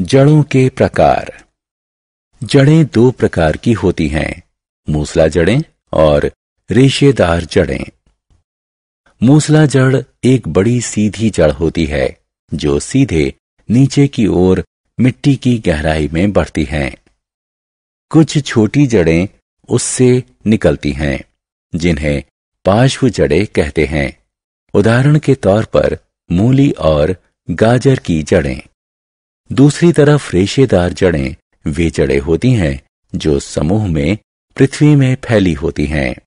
जड़ों के प्रकार जड़ें दो प्रकार की होती हैं मूसला जड़ें और रेशेदार जड़ें मूसला जड़ एक बड़ी सीधी जड़ होती है जो सीधे नीचे की ओर मिट्टी की गहराई में बढ़ती हैं कुछ छोटी जड़ें उससे निकलती हैं जिन्हें पार्श्व जड़ें कहते हैं उदाहरण के तौर पर मूली और गाजर की जड़ें दूसरी तरफ रेशेदार जड़ें वे जड़ें होती हैं जो समूह में पृथ्वी में फैली होती हैं